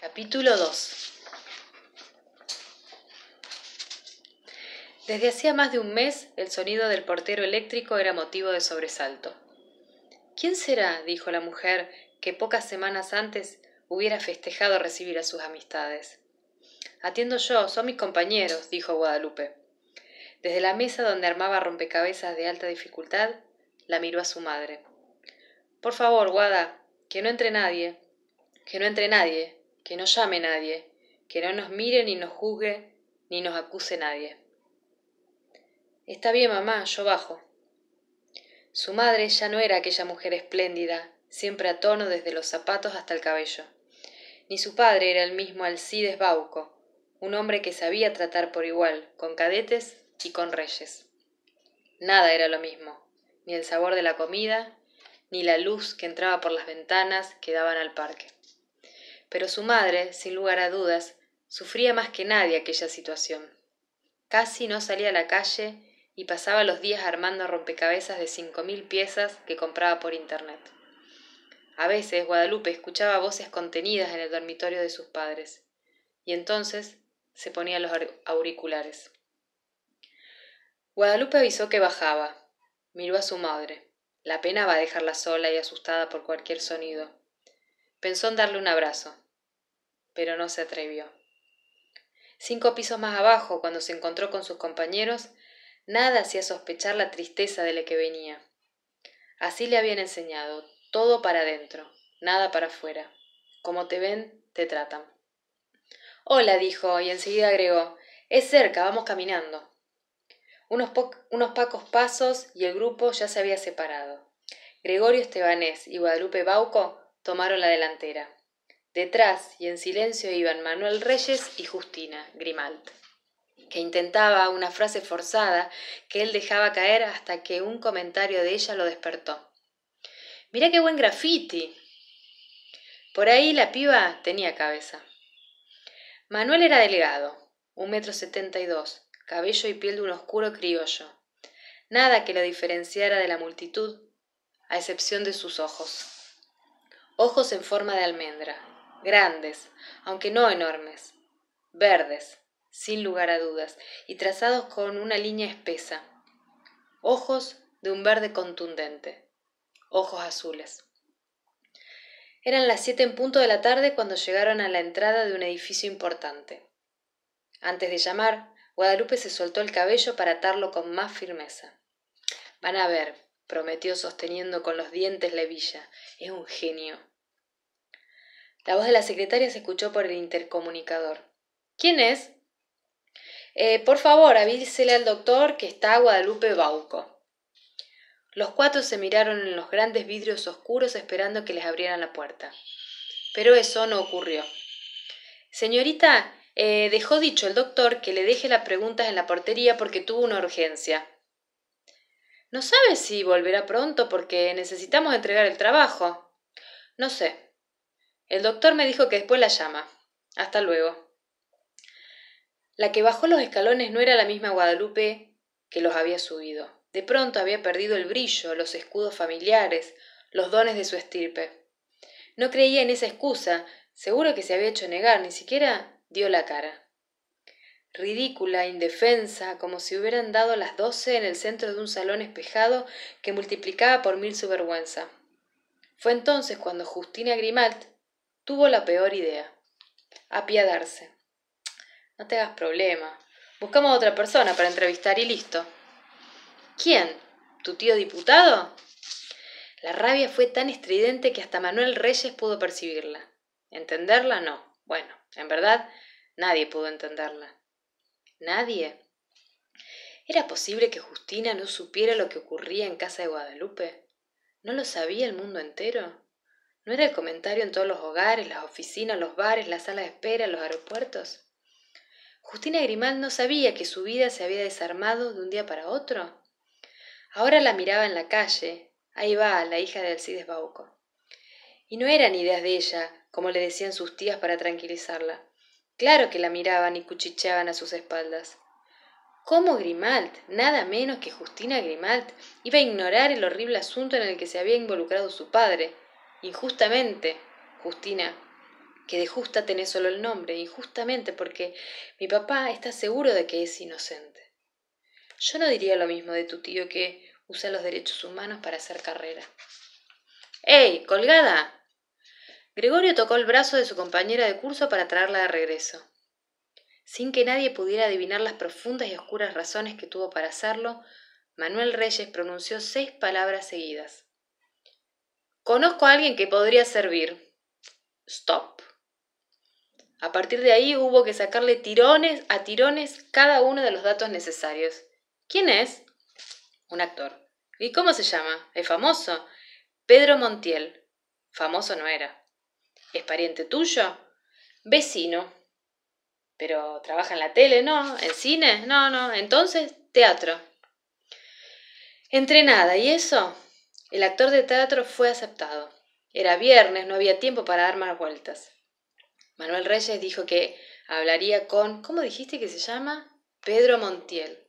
Capítulo 2 Desde hacía más de un mes el sonido del portero eléctrico era motivo de sobresalto. ¿Quién será? dijo la mujer que pocas semanas antes hubiera festejado recibir a sus amistades. Atiendo yo, son mis compañeros, dijo Guadalupe. Desde la mesa donde armaba rompecabezas de alta dificultad, la miró a su madre. Por favor, Guada, que no entre nadie, que no entre nadie, que no llame nadie, que no nos mire ni nos juzgue, ni nos acuse nadie. Está bien, mamá, yo bajo. Su madre ya no era aquella mujer espléndida, siempre a tono desde los zapatos hasta el cabello. Ni su padre era el mismo Alcides Bauco, un hombre que sabía tratar por igual, con cadetes y con reyes. Nada era lo mismo, ni el sabor de la comida, ni la luz que entraba por las ventanas que daban al parque pero su madre, sin lugar a dudas, sufría más que nadie aquella situación. Casi no salía a la calle y pasaba los días armando rompecabezas de cinco mil piezas que compraba por internet. A veces Guadalupe escuchaba voces contenidas en el dormitorio de sus padres, y entonces se ponía los auriculares. Guadalupe avisó que bajaba. Miró a su madre. La pena va a dejarla sola y asustada por cualquier sonido. Pensó en darle un abrazo, pero no se atrevió. Cinco pisos más abajo, cuando se encontró con sus compañeros, nada hacía sospechar la tristeza de la que venía. Así le habían enseñado, todo para adentro, nada para afuera. Como te ven, te tratan. Hola, dijo, y enseguida agregó, es cerca, vamos caminando. Unos, unos pocos pasos y el grupo ya se había separado. Gregorio Estebanés y Guadalupe Bauco tomaron la delantera. Detrás y en silencio iban Manuel Reyes y Justina Grimalt, que intentaba una frase forzada que él dejaba caer hasta que un comentario de ella lo despertó. Mira qué buen graffiti. Por ahí la piba tenía cabeza. Manuel era delgado, un metro setenta y dos, cabello y piel de un oscuro criollo. Nada que lo diferenciara de la multitud, a excepción de sus ojos. Ojos en forma de almendra, grandes, aunque no enormes, verdes, sin lugar a dudas, y trazados con una línea espesa, ojos de un verde contundente, ojos azules. Eran las siete en punto de la tarde cuando llegaron a la entrada de un edificio importante. Antes de llamar, Guadalupe se soltó el cabello para atarlo con más firmeza. Van a ver, prometió sosteniendo con los dientes la hebilla. Es un genio. La voz de la secretaria se escuchó por el intercomunicador. ¿Quién es? Eh, por favor, avísele al doctor que está Guadalupe Bauco. Los cuatro se miraron en los grandes vidrios oscuros esperando que les abrieran la puerta. Pero eso no ocurrió. Señorita, eh, dejó dicho el doctor que le deje las preguntas en la portería porque tuvo una urgencia. No sabe si volverá pronto porque necesitamos entregar el trabajo. No sé, el doctor me dijo que después la llama. Hasta luego. La que bajó los escalones no era la misma Guadalupe que los había subido. De pronto había perdido el brillo, los escudos familiares, los dones de su estirpe. No creía en esa excusa, seguro que se había hecho negar, ni siquiera dio la cara. Ridícula, indefensa, como si hubieran dado las doce en el centro de un salón espejado que multiplicaba por mil su vergüenza. Fue entonces cuando Justina Grimalt tuvo la peor idea. Apiadarse. No te hagas problema. Buscamos a otra persona para entrevistar y listo. ¿Quién? ¿Tu tío diputado? La rabia fue tan estridente que hasta Manuel Reyes pudo percibirla. ¿Entenderla? No. Bueno, en verdad, nadie pudo entenderla. ¿Nadie? ¿Era posible que Justina no supiera lo que ocurría en casa de Guadalupe? ¿No lo sabía el mundo entero? ¿No era el comentario en todos los hogares, las oficinas, los bares, las salas de espera, los aeropuertos? Justina Grimald no sabía que su vida se había desarmado de un día para otro. Ahora la miraba en la calle. Ahí va, la hija de Alcides Bauco. Y no eran ideas de ella, como le decían sus tías para tranquilizarla. Claro que la miraban y cuchicheaban a sus espaldas. ¿Cómo Grimald, nada menos que Justina Grimald, iba a ignorar el horrible asunto en el que se había involucrado su padre? injustamente, Justina, que de justa tenés solo el nombre, injustamente, porque mi papá está seguro de que es inocente. Yo no diría lo mismo de tu tío que usa los derechos humanos para hacer carrera. ¡Ey, colgada! Gregorio tocó el brazo de su compañera de curso para traerla de regreso. Sin que nadie pudiera adivinar las profundas y oscuras razones que tuvo para hacerlo, Manuel Reyes pronunció seis palabras seguidas. Conozco a alguien que podría servir. Stop. A partir de ahí hubo que sacarle tirones a tirones cada uno de los datos necesarios. ¿Quién es? Un actor. ¿Y cómo se llama? ¿Es famoso? Pedro Montiel. Famoso no era. ¿Es pariente tuyo? Vecino. Pero trabaja en la tele, ¿no? ¿En cine? No, no. Entonces, teatro. Entrenada, ¿y eso? El actor de teatro fue aceptado. Era viernes, no había tiempo para dar más vueltas. Manuel Reyes dijo que hablaría con, ¿cómo dijiste que se llama? Pedro Montiel.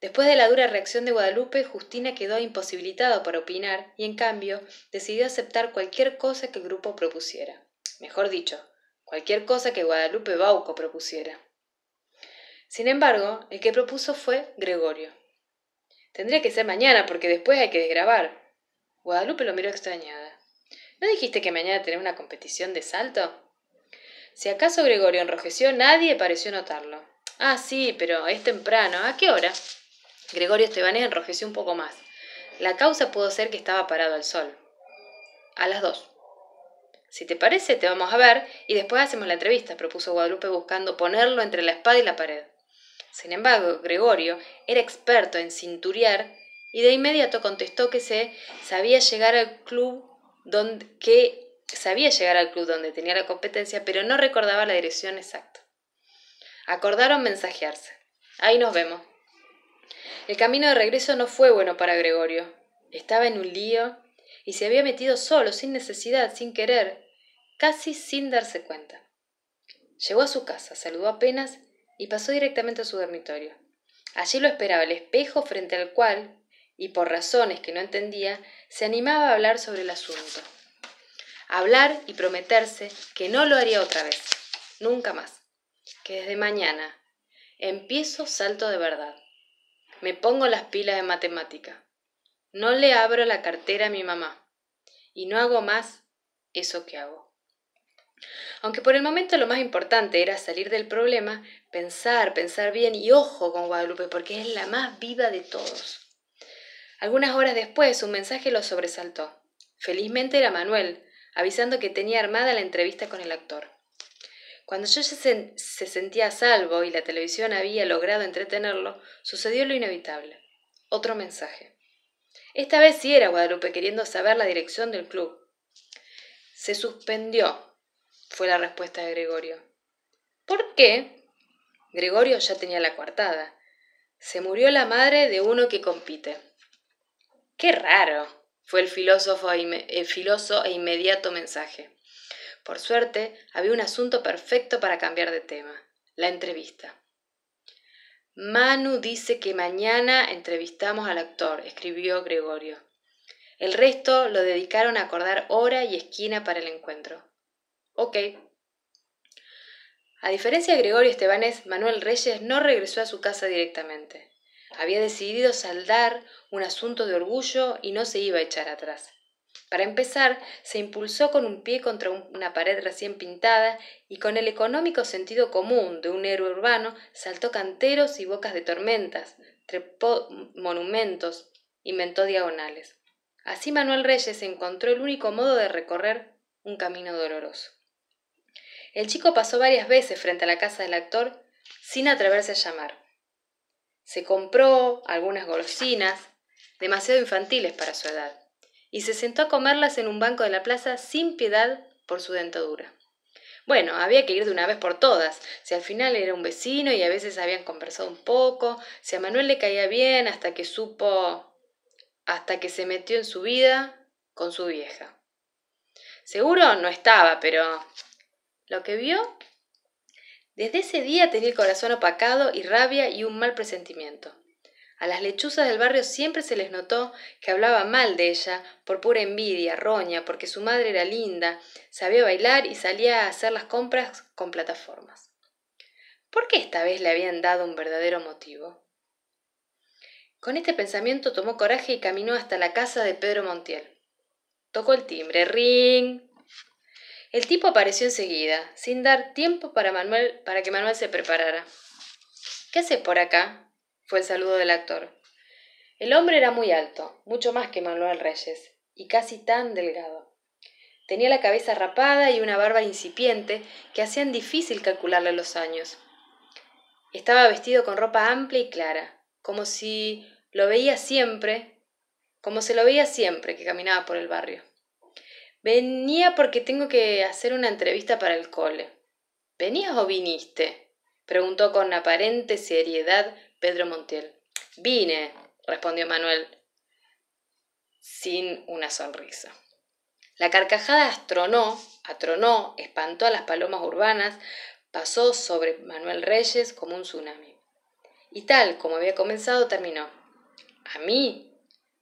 Después de la dura reacción de Guadalupe, Justina quedó imposibilitada para opinar y, en cambio, decidió aceptar cualquier cosa que el grupo propusiera. Mejor dicho, cualquier cosa que Guadalupe Bauco propusiera. Sin embargo, el que propuso fue Gregorio. Tendría que ser mañana porque después hay que desgrabar. Guadalupe lo miró extrañada. ¿No dijiste que mañana tenés una competición de salto? Si acaso Gregorio enrojeció, nadie pareció notarlo. Ah, sí, pero es temprano. ¿A qué hora? Gregorio Estebanés enrojeció un poco más. La causa pudo ser que estaba parado al sol. A las dos. Si te parece, te vamos a ver y después hacemos la entrevista, propuso Guadalupe buscando ponerlo entre la espada y la pared. Sin embargo, Gregorio era experto en cinturear y de inmediato contestó que se sabía llegar al club donde, que sabía llegar al club donde tenía la competencia, pero no recordaba la dirección exacta. Acordaron mensajearse. Ahí nos vemos. El camino de regreso no fue bueno para Gregorio. Estaba en un lío y se había metido solo, sin necesidad, sin querer, casi sin darse cuenta. Llegó a su casa, saludó apenas y pasó directamente a su dormitorio. Allí lo esperaba el espejo frente al cual y por razones que no entendía, se animaba a hablar sobre el asunto. Hablar y prometerse que no lo haría otra vez, nunca más, que desde mañana empiezo salto de verdad. Me pongo las pilas de matemática. No le abro la cartera a mi mamá. Y no hago más eso que hago. Aunque por el momento lo más importante era salir del problema, pensar, pensar bien y ojo con Guadalupe porque es la más viva de todos. Algunas horas después un mensaje lo sobresaltó. Felizmente era Manuel, avisando que tenía armada la entrevista con el actor. Cuando yo se, sentía a salvo y la televisión había logrado entretenerlo, sucedió lo inevitable. Otro mensaje. Esta vez sí era Guadalupe queriendo saber la dirección del club. Se suspendió, fue la respuesta de Gregorio. ¿Por qué? Gregorio ya tenía la coartada. Se murió la madre de uno que compite. Qué raro, fue el, filósofo e, eh, e inmediato mensaje. Por suerte, había un asunto perfecto para cambiar de tema, la entrevista. Manu dice que mañana entrevistamos al actor, escribió Gregorio. El resto lo dedicaron a acordar hora y esquina para el encuentro. Ok. A diferencia de Gregorio Estebanes, Manuel Reyes no regresó a su casa directamente. Había decidido saldar un asunto de orgullo y no se iba a echar atrás. Para empezar, se impulsó con un pie contra una pared recién pintada y con el económico sentido común de un héroe urbano saltó canteros y bocas de tormentas, trepó monumentos, inventó diagonales. Así Manuel Reyes encontró el único modo de recorrer un camino doloroso. El chico pasó varias veces frente a la casa del actor sin atreverse a llamar. Se compró algunas golosinas, demasiado infantiles para su edad, y se sentó a comerlas en un banco de la plaza sin piedad por su dentadura. Bueno, había que ir de una vez por todas. Si al final era un vecino y a veces habían conversado un poco, si a Manuel le caía bien hasta que supo hasta que se metió en su vida con su vieja. Seguro no estaba, pero lo que vio desde ese día tenía el corazón opacado y rabia y un mal presentimiento. A las lechuzas del barrio siempre se les notó que hablaba mal de ella, por pura envidia, roña, porque su madre era linda, sabía bailar y salía a hacer las compras con plataformas. ¿Por qué esta vez le habían dado un verdadero motivo? Con este pensamiento tomó coraje y caminó hasta la casa de Pedro Montiel. Tocó el timbre, ring, el tipo apareció enseguida, sin dar tiempo para, Manuel, para que Manuel se preparara. ¿Qué haces por acá? fue el saludo del actor. El hombre era muy alto, mucho más que Manuel Reyes, y casi tan delgado. Tenía la cabeza rapada y una barba incipiente que hacían difícil calcularle los años. Estaba vestido con ropa amplia y clara, como si lo veía siempre, como se lo veía siempre que caminaba por el barrio. Venía porque tengo que hacer una entrevista para el cole. ¿Venías o viniste? preguntó con aparente seriedad Pedro Montiel. Vine, respondió Manuel, sin una sonrisa. La carcajada atronó, atronó, espantó a las palomas urbanas, pasó sobre Manuel Reyes como un tsunami. Y tal como había comenzado, terminó. A mí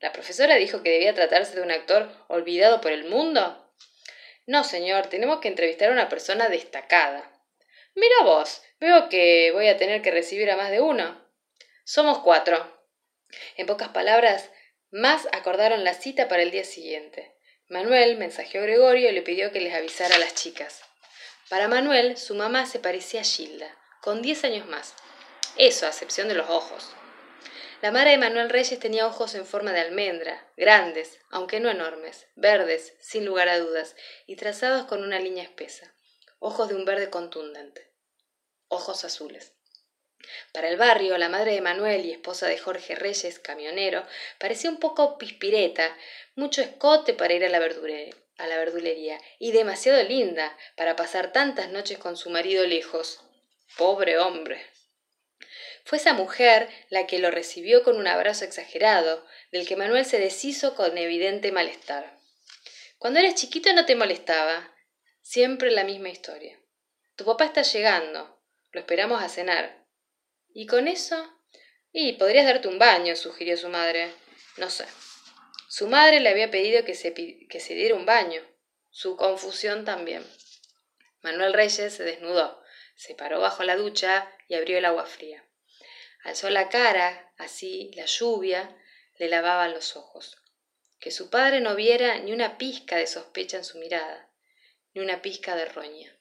¿La profesora dijo que debía tratarse de un actor olvidado por el mundo? No, señor, tenemos que entrevistar a una persona destacada. Mira vos, veo que voy a tener que recibir a más de uno. Somos cuatro. En pocas palabras, más acordaron la cita para el día siguiente. Manuel mensajeó a Gregorio y le pidió que les avisara a las chicas. Para Manuel, su mamá se parecía a Gilda, con diez años más. Eso, a excepción de los ojos. La madre de Manuel Reyes tenía ojos en forma de almendra, grandes, aunque no enormes, verdes, sin lugar a dudas, y trazados con una línea espesa, ojos de un verde contundente, ojos azules. Para el barrio, la madre de Manuel y esposa de Jorge Reyes, camionero, parecía un poco pispireta, mucho escote para ir a la, a la verdulería, y demasiado linda para pasar tantas noches con su marido lejos. Pobre hombre. Fue esa mujer la que lo recibió con un abrazo exagerado, del que Manuel se deshizo con evidente malestar. Cuando eras chiquito no te molestaba. Siempre la misma historia. Tu papá está llegando. Lo esperamos a cenar. ¿Y con eso? Y podrías darte un baño, sugirió su madre. No sé. Su madre le había pedido que se, que se diera un baño. Su confusión también. Manuel Reyes se desnudó, se paró bajo la ducha y abrió el agua fría. Alzó la cara, así la lluvia le lavaba los ojos. Que su padre no viera ni una pizca de sospecha en su mirada, ni una pizca de roña.